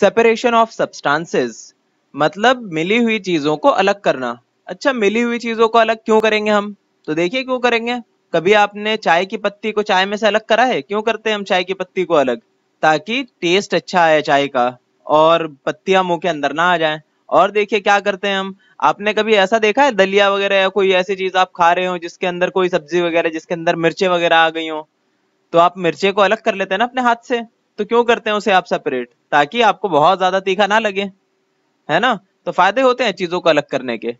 separation of substances मतलब मिली हुई चीजों को अलग करना अच्छा मिली हुई चीजों को अलग क्यों करेंगे हम तो देखिए क्यों करेंगे कभी आपने चाय की पत्ती को चाय में से अलग करा है क्यों करते हैं हम चाय की पत्ती को अलग ताकि टेस्ट अच्छा आए चाय का और पत्तियां मुंह के अंदर ना आ जाए और देखिए क्या करते हैं हम आपने कभी ऐसा देखा है दलिया वगैरह या कोई ऐसी चीज आप खा रहे हो जिसके अंदर कोई सब्जी वगैरह जिसके अंदर मिर्चे वगैरह आ गई हो तो आप मिर्चे को अलग कर लेते हैं ना अपने हाथ से तो क्यों करते हैं उसे आप सेपरेट ताकि आपको बहुत ज्यादा तीखा ना लगे है ना तो फायदे होते हैं चीजों को अलग करने के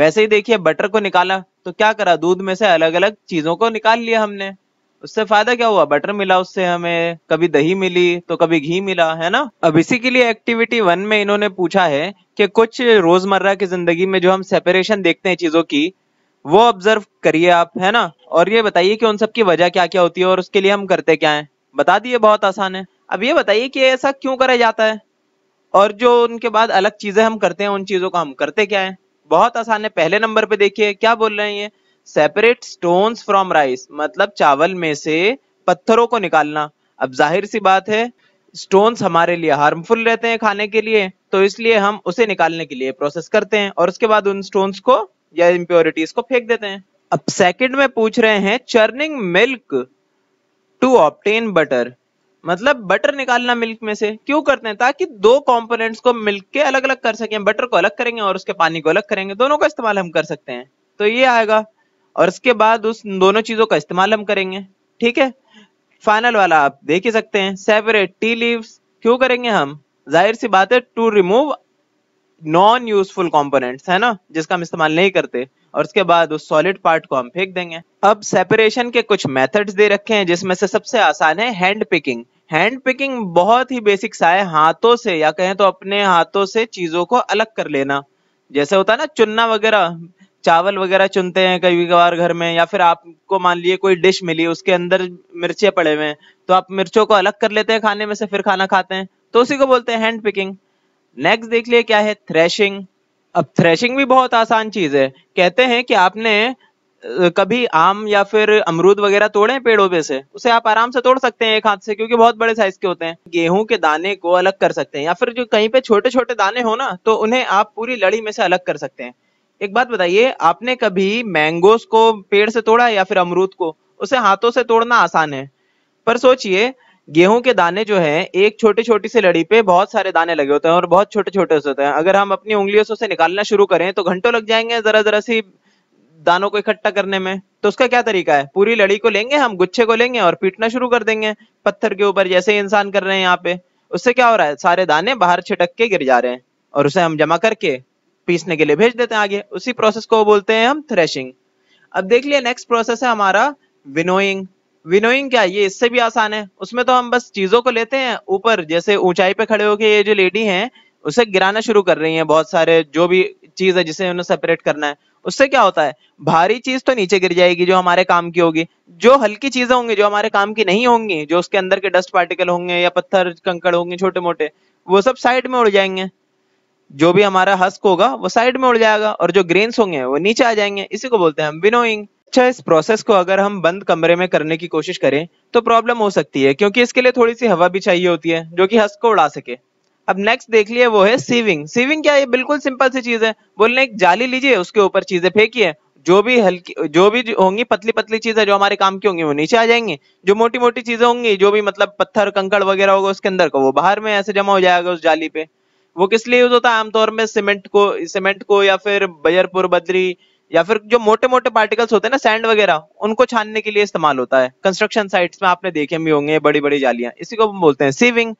वैसे ही देखिए बटर को निकाला तो क्या करा दूध में से अलग अलग चीजों को निकाल लिया हमने उससे फायदा क्या हुआ बटर मिला उससे हमें कभी दही मिली तो कभी घी मिला है ना अब इसी के लिए एक्टिविटी वन में इन्होंने पूछा है कि कुछ रोजमर्रा की जिंदगी में जो हम सेपरेशन देखते हैं चीजों की वो ऑब्जर्व करिए आप है ना और ये बताइए कि उन सब की वजह क्या क्या होती है और उसके लिए हम करते क्या है बता दिए बहुत आसान है अब ये बताइए कि ऐसा क्यों करा जाता है और जो उनके बाद अलग चीजें हम करते हैं उन चीजों का हम करते क्या है बहुत आसान है पहले नंबर पे देखिए क्या बोल रहे हैं ये सेपरेट स्टोन फ्रॉम राइस मतलब चावल में से पत्थरों को निकालना अब जाहिर सी बात है स्टोन्स हमारे लिए हार्मफुल रहते हैं खाने के लिए तो इसलिए हम उसे निकालने के लिए प्रोसेस करते हैं और उसके बाद उन स्टोन्स को या इम्प्योरिटीज को फेंक देते हैं अब सेकंड में पूछ रहे हैं churning milk to obtain butter मतलब बटर निकालना मिल्क में से क्यों करते हैं ताकि दो कंपोनेंट्स को मिल्क के अलग अलग कर सकें बटर को अलग करेंगे और उसके पानी को अलग करेंगे दोनों का इस्तेमाल हम कर सकते हैं तो ये आएगा और उसके बाद उस दोनों चीजों का इस्तेमाल हम करेंगे ठीक है फाइनल वाला आप देख ही सकते हैं सेपरेट टी लीव्स क्यों करेंगे हम जाहिर सी बात है to remove non useful components है ना जिसका हम इस्तेमाल नहीं करते और उसके बाद उस सॉलिड पार्ट को हम फेंक देंगे अब सेपरेशन के कुछ मेथड्स दे रखे हैं जिसमें से सबसे आसान है हैंड पिकिंग हैंड पिकिंग बहुत ही बेसिक सा है हाथों से या कहें तो अपने हाथों से चीजों को अलग कर लेना जैसे होता है ना चुनना वगैरह चावल वगैरह चुनते हैं कभी कभार घर में या फिर आपको मान लिए कोई डिश मिली उसके अंदर मिर्चे पड़े हुए हैं तो आप मिर्चों को अलग कर लेते हैं खाने में से फिर खाना खाते हैं तो उसी को बोलते हैं हैंड पिकिंग नेक्स्ट देख लिए क्या है थ्रेशिंग अब थ्रेशिंग भी बहुत आसान चीज है कहते हैं कि आपने कभी आम या फिर अमरूद वगैरह तोड़े पेड़ों पे से उसे आप आराम से तोड़ सकते हैं एक हाथ से क्योंकि बहुत बड़े साइज के होते हैं गेहूं के दाने को अलग कर सकते हैं या फिर जो कहीं पे छोटे छोटे दाने हो ना तो उन्हें आप पूरी लड़ी में से अलग कर सकते हैं एक बात बताइए आपने कभी मैंगोस को पेड़ से तोड़ा या फिर अमरूद को उसे हाथों से तोड़ना आसान है पर सोचिए गेहूं के दाने जो है एक छोटी छोटी सी लड़ी पे बहुत सारे दाने लगे होते हैं और बहुत छोटे छोटे होते हैं अगर हम अपनी उंगलियों से उसे निकालना शुरू करें तो घंटों लग जाएंगे जरा जरा सी दानों को इकट्ठा करने में तो उसका क्या तरीका है पूरी लड़ी को लेंगे हम गुच्छे को लेंगे और पीटना शुरू कर देंगे पत्थर के ऊपर जैसे इंसान कर रहे हैं यहाँ पे उससे क्या हो रहा है सारे दाने बाहर छिटक के गिर जा रहे हैं और उसे हम जमा करके पीसने के लिए भेज देते हैं आगे उसी प्रोसेस को बोलते हैं हम थ्रेशिंग अब देख लिया नेक्स्ट प्रोसेस है हमारा विनोइंग विनोइंग क्या ये इससे भी आसान है उसमें तो हम बस चीजों को लेते हैं ऊपर जैसे ऊंचाई पे खड़े होके ये जो लेडी हैं उसे गिराना शुरू कर रही हैं बहुत सारे जो भी चीज है जिसे उन्हें सेपरेट करना है उससे क्या होता है भारी चीज तो नीचे गिर जाएगी जो हमारे काम की होगी जो हल्की चीजें होंगी जो हमारे काम की नहीं होंगी जो उसके अंदर के डस्ट पार्टिकल होंगे या पत्थर कंकड़ होंगे छोटे मोटे वो सब साइड में उड़ जाएंगे जो भी हमारा हस्क होगा वो साइड में उड़ जाएगा और जो ग्रेन्स होंगे वो नीचे आ जाएंगे इसी को बोलते हैं हम विनोइंग अच्छा इस प्रोसेस को अगर हम बंद कमरे में करने की कोशिश करें तो प्रॉब्लम हो सकती है क्योंकि इसके लिए थोड़ी सी हवा भी चाहिए होती है जो कि हंस को उड़ा सके अब नेक्स्ट देख लिया वो है सीविंग सीविंग क्या है बिल्कुल सिंपल सी चीज है बोलने एक जाली लीजिए उसके ऊपर चीजें फेंकी जो भी हल्की जो भी होंगी पतली पतली चीजें जो हमारे काम की होंगी वो नीचे आ जाएंगी जो मोटी मोटी चीजें होंगी जो भी मतलब पत्थर कंकड़ वगैरह होगा उसके अंदर का वो बाहर में ऐसे जमा हो जाएगा उस जाली पे वो किस लिए यूज होता है आमतौर में सीमेंट को सीमेंट को या फिर बजरपुर बदरी या फिर जो मोटे मोटे पार्टिकल्स होते हैं ना सैंड वगैरह उनको छानने के लिए इस्तेमाल होता है कंस्ट्रक्शन साइट्स में आपने देखे भी होंगे बड़ी बड़ी जालियां इसी को हम बोलते हैं सीविंग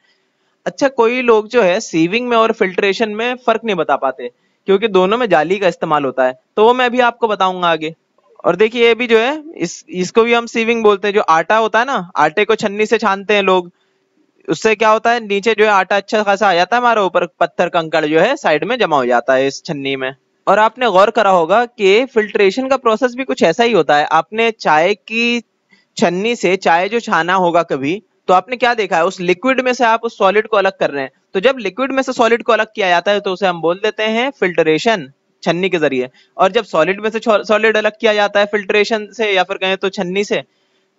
अच्छा कोई लोग जो है सीविंग में और फिल्ट्रेशन में फर्क नहीं बता पाते क्योंकि दोनों में जाली का इस्तेमाल होता है तो वो मैं भी आपको बताऊंगा आगे और देखिए ये भी जो है इस इसको भी हम सीविंग बोलते हैं जो आटा होता है ना आटे को छन्नी से छानते हैं लोग उससे क्या होता है नीचे जो है आटा अच्छा खासा आ जाता है हमारे ऊपर पत्थर कंकड़ जो है साइड में जमा हो जाता है इस छन्नी में और आपने गौर करा होगा कि फिल्ट्रेशन का प्रोसेस भी कुछ ऐसा ही होता है आपने चाय की छन्नी से चाय जो छाना होगा कभी तो आपने क्या देखा है उस लिक्विड में से आप उस सॉलिड को अलग कर रहे हैं तो जब लिक्विड में से सॉलिड को अलग किया जाता है तो उसे हम बोल देते हैं फिल्ट्रेशन छन्नी के जरिए और जब सॉलिड में से सॉलिड अलग किया जाता है फिल्ट्रेशन से या फिर कहें तो छन्नी से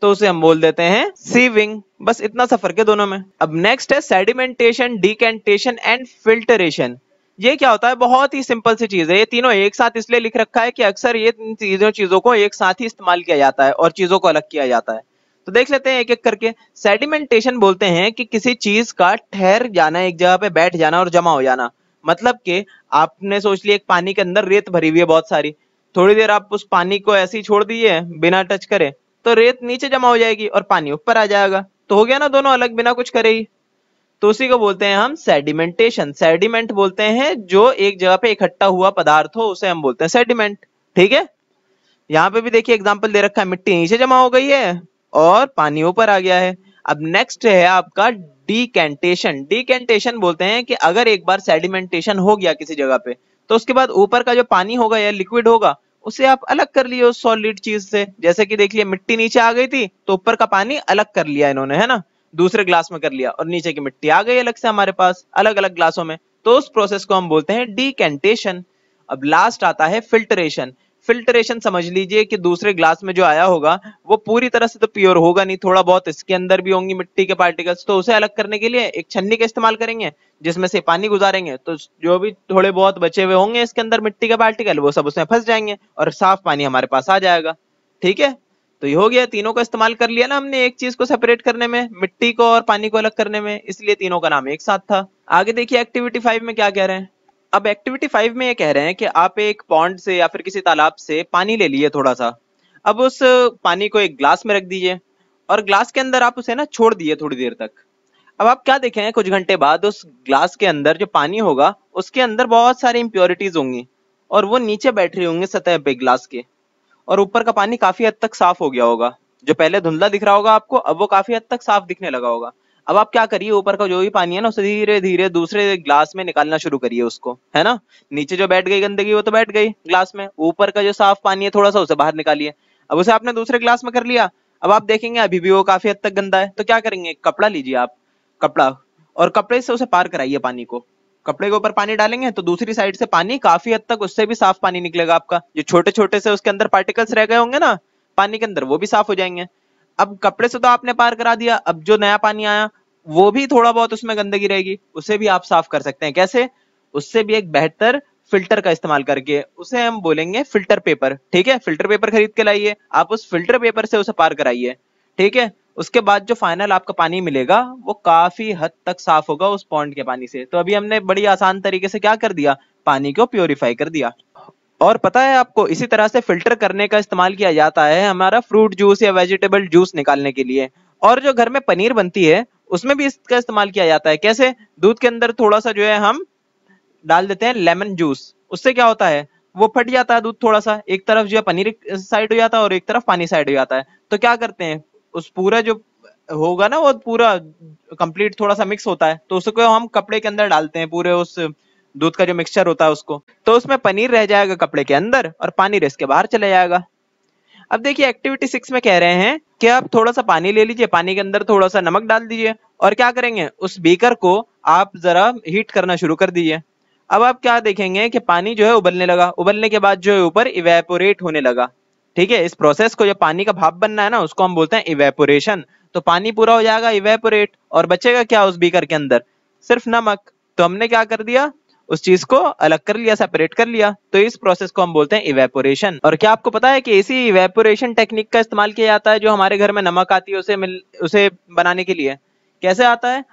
तो उसे हम बोल देते हैं सीविंग बस इतना सा फर्क है दोनों में अब नेक्स्ट है सेडिमेंटेशन डिकेंटेशन एंड फिल्टरेशन ये क्या होता है बहुत ही सिंपल सी चीज है ये तीनों एक साथ इसलिए लिख रखा है कि अक्सर ये तीनों चीजों को एक साथ ही इस्तेमाल किया जाता है और चीजों को अलग किया जाता है तो देख लेते हैं एक एक करके सेडिमेंटेशन बोलते हैं कि किसी चीज का ठहर जाना एक जगह पे बैठ जाना और जमा हो जाना मतलब कि आपने सोच लिया एक पानी के अंदर रेत भरी हुई है बहुत सारी थोड़ी देर आप उस पानी को ऐसे ही छोड़ दीजिए बिना टच करे तो रेत नीचे जमा हो जाएगी और पानी ऊपर आ जाएगा तो हो गया ना दोनों अलग बिना कुछ करे ही तो उसी को बोलते हैं हम सेडिमेंटेशन सेडिमेंट बोलते हैं जो एक जगह पे इकट्ठा हुआ पदार्थ हो उसे हम बोलते हैं सेडिमेंट ठीक है यहाँ पे भी देखिए एग्जाम्पल दे रखा है मिट्टी नीचे जमा हो गई है और पानी ऊपर आ गया है अब नेक्स्ट है आपका डिकेंटेशन डिकेंटेशन बोलते हैं कि अगर एक बार सेडिमेंटेशन हो गया किसी जगह पे तो उसके बाद ऊपर का जो पानी होगा या लिक्विड होगा उसे आप अलग कर लिए उस सॉलिड चीज से जैसे कि देखिए मिट्टी नीचे आ गई थी तो ऊपर का पानी अलग कर लिया इन्होंने है ना दूसरे ग्लास में कर लिया और नीचे की मिट्टी आ गई अलग से हमारे पास अलग अलग ग्लासों में तो उस प्रोसेस को हम बोलते हैं डीकेंटेशन अब लास्ट आता है फिल्टरेशन फिल्टरेशन समझ लीजिए कि दूसरे ग्लास में जो आया होगा वो पूरी तरह से तो प्योर होगा नहीं थोड़ा बहुत इसके अंदर भी होंगी मिट्टी के पार्टिकल्स तो उसे अलग करने के लिए एक छन्नी का इस्तेमाल करेंगे जिसमें से पानी गुजारेंगे तो जो भी थोड़े बहुत बचे हुए होंगे इसके अंदर मिट्टी के पार्टिकल वो सब उसमें फंस जाएंगे और साफ पानी हमारे पास आ जाएगा ठीक है तो ये हो गया तीनों का इस्तेमाल कर लिया ना हमने एक चीज को सेपरेट करने में मिट्टी को और पानी को अलग करने में इसलिए तीनों का नाम एक साथ था आगे देखिए एक्टिविटी फाइव में क्या कह रहे हैं अब एक्टिविटी फाइव में ये कह रहे हैं कि आप एक पॉन्ड से या फिर किसी तालाब से पानी ले लिए थोड़ा सा अब उस पानी को एक ग्लास में रख दीजिए और ग्लास के अंदर आप उसे ना छोड़ दिए थोड़ी देर तक अब आप क्या देखें कुछ घंटे बाद उस ग्लास के अंदर जो पानी होगा उसके अंदर बहुत सारी इंप्योरिटीज होंगी और वो नीचे बैठ रही होंगी सतह पे ग्लास के और ऊपर का पानी काफी हद तक साफ हो गया होगा जो पहले धुंधला दिख रहा होगा आपको अब वो काफी हद तक साफ दिखने लगा होगा अब आप क्या करिए ऊपर का जो भी पानी है ना उसे धीरे धीरे दूसरे ग्लास में निकालना शुरू करिए उसको है ना नीचे जो बैठ गई गंदगी वो तो बैठ गई ग्लास में ऊपर का जो साफ पानी है थोड़ा सा उसे बाहर निकालिए अब उसे आपने दूसरे ग्लास में कर लिया अब आप देखेंगे अभी भी वो काफी हद तक गंदा है तो क्या करेंगे कपड़ा लीजिए आप कपड़ा और कपड़े से उसे पार कराइए पानी को कपड़े के ऊपर पानी डालेंगे तो दूसरी साइड से पानी काफी हद तक उससे भी साफ पानी निकलेगा आपका जो छोटे छोटे से उसके अंदर पार्टिकल्स रह गए होंगे ना पानी के अंदर वो भी साफ हो जाएंगे अब कपड़े से तो आपने पार करा दिया अब जो नया पानी आया वो भी थोड़ा बहुत उसमें गंदगी रहेगी उसे भी आप साफ कर सकते हैं कैसे उससे भी एक बेहतर फिल्टर का इस्तेमाल करके उसे हम बोलेंगे फिल्टर पेपर ठीक है फिल्टर पेपर खरीद के लाइए आप उस फिल्टर पेपर से उसे पार कराइए ठीक है उसके बाद जो फाइनल आपका पानी मिलेगा वो काफी हद तक साफ होगा उस पॉन्ड के पानी से तो अभी हमने बड़ी आसान तरीके से क्या कर दिया पानी को प्योरीफाई कर दिया और पता है आपको इसी तरह से फिल्टर करने का इस्तेमाल किया जाता है हमारा फ्रूट जूस या वेजिटेबल जूस निकालने के लिए और जो घर में पनीर बनती है उसमें भी इसका इस्तेमाल किया जाता है कैसे दूध के अंदर थोड़ा सा जो है हम डाल देते हैं लेमन जूस उससे क्या होता है वो फट जाता है दूध थोड़ा सा एक तरफ जो है पनीर साइड हो जाता है और एक तरफ पानी साइड हो जाता है तो क्या करते हैं उस पूरा जो होगा ना वो पूरा कंप्लीट थोड़ा सा मिक्स होता है तो उसको हम कपड़े के अंदर डालते हैं पूरे उस दूध का जो मिक्सचर होता है उसको तो उसमें पनीर रह जाएगा कपड़े के अंदर और पानी रेस के बाहर चला जाएगा अब देखिए एक्टिविटी सिक्स में कह रहे हैं कि आप थोड़ा सा पानी ले लीजिए पानी के अंदर थोड़ा सा नमक डाल दीजिए और क्या करेंगे उस बीकर को आप जरा हीट करना शुरू कर दीजिए अब आप क्या देखेंगे कि पानी जो है उबलने लगा उबलने के बाद जो है ऊपर इवेपोरेट होने लगा ठीक है इस प्रोसेस को जो पानी का भाप बनना है ना उसको हम बोलते हैं इवेपोरेशन तो पानी पूरा हो जाएगा इवेपोरेट और बचेगा क्या उस बीकर के अंदर सिर्फ नमक तो हमने क्या कर दिया उस चीज को अलग कर लिया सेपरेट कर लिया तो इस प्रोसेस को हम बोलते हैं इवेपोरेशन और क्या आपको पता है कि इसी इवेपोरेशन टेक्निक का इस्तेमाल किया जाता है जो हमारे घर में नमक आती है उसे मिल उसे बनाने के लिए कैसे आता है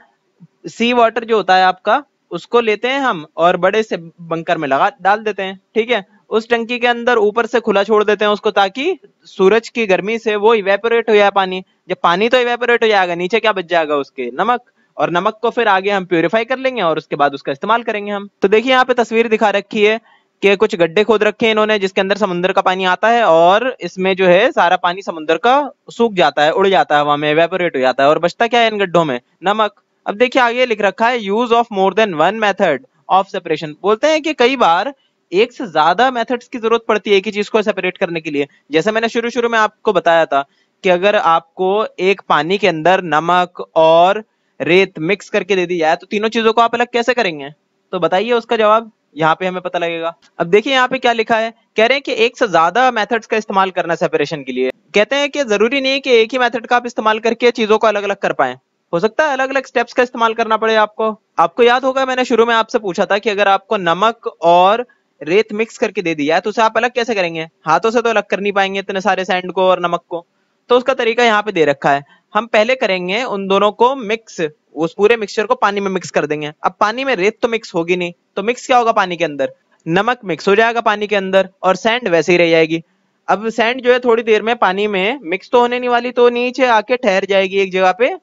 सी वाटर जो होता है आपका उसको लेते हैं हम और बड़े से बंकर में लगा डाल देते हैं ठीक है उस टंकी के अंदर ऊपर से खुला छोड़ देते हैं उसको ताकि सूरज की गर्मी से वो इवेपोरेट हो जाए पानी जब पानी तो इवेपोरेट हो जाएगा नीचे क्या बच जाएगा उसके नमक और नमक को फिर आगे हम प्योरीफाई कर लेंगे और उसके बाद उसका इस्तेमाल करेंगे हम तो देखिए यहाँ पे तस्वीर दिखा रखी है कि कुछ गड्ढे खोद रखे हैं इन्होंने जिसके अंदर समुद्र का पानी आता है और इसमें जो है सारा पानी समुद्र का सूख जाता है उड़ जाता है हवा में वेपोरेट हो जाता है और बचता क्या है इन गड्ढों में नमक अब देखिए आगे लिख रखा है use of more than one method of separation बोलते हैं कि कई बार एक से ज्यादा मेथड्स की जरूरत पड़ती है एक ही चीज को सेपरेट करने के लिए जैसे मैंने शुरू शुरू में आपको बताया था कि अगर आपको एक पानी के अंदर नमक और रेत मिक्स करके दे दी जाए तो तीनों चीजों को आप अलग कैसे करेंगे तो बताइए उसका जवाब यहाँ पे हमें पता लगेगा अब देखिए यहाँ पे क्या लिखा है कह रहे हैं कि एक से ज्यादा मेथड्स का इस्तेमाल करना सेपरेशन के लिए कहते हैं कि जरूरी नहीं है कि एक ही मेथड का आप इस्तेमाल करके चीजों को अलग अलग कर पाए हो सकता है अलग अलग स्टेप्स का इस्तेमाल करना पड़े आपको आपको याद होगा मैंने शुरू में आपसे पूछा था कि अगर आपको नमक और रेत मिक्स करके दे दिया है तो उसे आप अलग कैसे करेंगे हाथों से तो अलग कर नहीं पाएंगे इतने सारे सैंड को और नमक को तो उसका तरीका यहाँ पे दे रखा है हम पहले करेंगे उन दोनों को मिक्स उस पूरे मिक्सचर को पानी में मिक्स कर देंगे अब पानी में रेत तो मिक्स होगी नहीं तो मिक्स क्या होगा पानी के अंदर नमक मिक्स हो जाएगा पानी के अंदर और सैंड वैसे ही रह जाएगी अब सैंड जो है थोड़ी देर में पानी में मिक्स तो होने नहीं वाली तो नीचे आके ठहर जाएगी एक जगह पे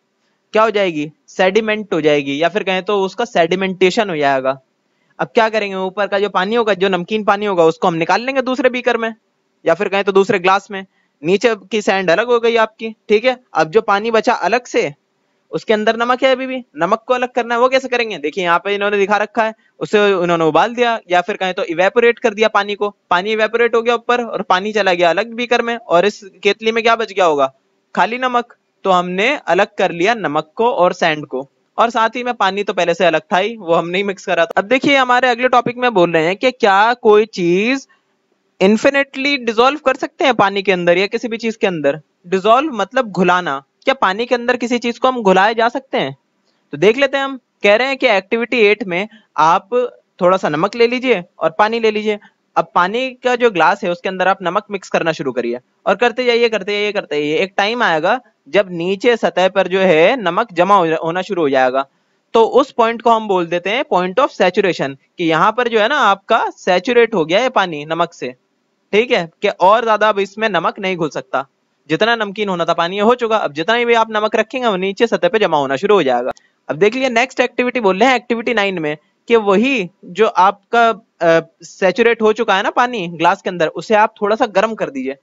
क्या हो जाएगी सेडिमेंट हो जाएगी या फिर कहें तो उसका सेडिमेंटेशन हो जाएगा अब क्या करेंगे ऊपर का जो पानी होगा जो नमकीन पानी होगा उसको हम निकाल लेंगे दूसरे बीकर में या फिर कहें तो दूसरे ग्लास में नीचे की सैंड अलग हो गई आपकी ठीक है अब जो पानी बचा अलग से उसके अंदर नमक है अभी भी नमक को अलग करना है वो कैसे करेंगे देखिए यहाँ पे इन्होंने दिखा रखा है उसे उन्होंने उबाल दिया या फिर कहें तो इवेपोरेट कर दिया पानी को पानी इवेपोरेट हो गया ऊपर और पानी चला गया अलग बीकर में और इस केतली में क्या बच गया होगा खाली नमक तो हमने अलग कर लिया नमक को और सैंड को और साथ ही में पानी तो पहले से अलग था ही वो हम नहीं मिक्स करा था अब देखिए हमारे अगले टॉपिक में बोल रहे हैं कि क्या कोई चीज इन्फिनेटली डिजोल्व कर सकते हैं पानी के अंदर या किसी भी चीज के अंदर डिजोल्व मतलब घुलाना क्या पानी के अंदर किसी चीज को हम घुलाए जा सकते हैं तो देख लेते हैं हम कह रहे हैं कि एक्टिविटी एट में आप थोड़ा सा नमक ले लीजिए और पानी ले लीजिए अब पानी का जो ग्लास है उसके अंदर आप नमक मिक्स करना शुरू करिए और करते जाइए करते जाइए करते जाइए एक टाइम आएगा जब नीचे सतह पर जो है नमक जमा होना शुरू हो जाएगा तो उस पॉइंट को हम बोल देते हैं पॉइंट ऑफ सेचुरेशन कि यहाँ पर जो है ना आपका सेचुरेट हो गया है पानी नमक से ठीक है कि और ज्यादा अब इसमें नमक नहीं घुल सकता जितना नमकीन होना था पानी हो चुका अब जितना भी आप नमक रखेंगे वो नीचे सतह पे जमा होना शुरू हो जाएगा अब देख लिया नेक्स्ट एक्टिविटी बोल रहे हैं एक्टिविटी नाइन में कि वही जो आपका सेचुरेट हो चुका है ना पानी ग्लास के अंदर उसे आप थोड़ा सा गर्म कर दीजिए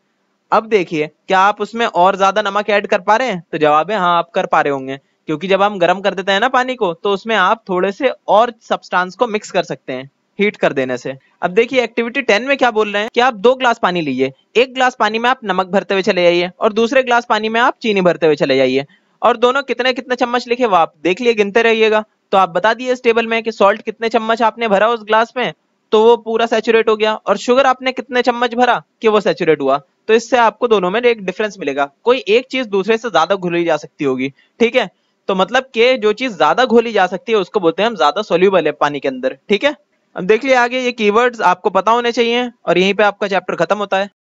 अब देखिए क्या आप उसमें और ज्यादा नमक ऐड कर पा रहे हैं तो जवाब है हाँ आप कर पा रहे होंगे क्योंकि जब हम गर्म कर देते हैं ना पानी को तो उसमें आप थोड़े से और सब्सटेंस को मिक्स कर सकते हैं हीट कर देने से अब देखिए एक्टिविटी टेन में क्या बोल रहे हैं कि आप दो ग्लास पानी लीजिए एक ग्लास पानी में आप नमक भरते हुए चले जाइए और दूसरे ग्लास पानी में आप चीनी भरते हुए चले जाइए और दोनों कितने कितने चम्मच लिखे वो आप देख लिए गिनते रहिएगा तो आप बता दिए इस टेबल में कि सॉल्ट कितने चम्मच आपने भरा उस ग्लास में तो वो पूरा सेचुरेट हो गया और शुगर आपने कितने चम्मच भरा कि वो सेचुरेट हुआ तो इससे आपको दोनों में एक डिफरेंस मिलेगा कोई एक चीज दूसरे से ज्यादा घुली जा सकती होगी ठीक है तो मतलब के जो चीज ज्यादा घोली जा सकती है उसको बोलते हैं हम ज्यादा सोल्यूबल है पानी के अंदर ठीक है अब देख लिया आगे ये कीवर्ड्स आपको पता होने चाहिए और यहीं पे आपका चैप्टर खत्म होता है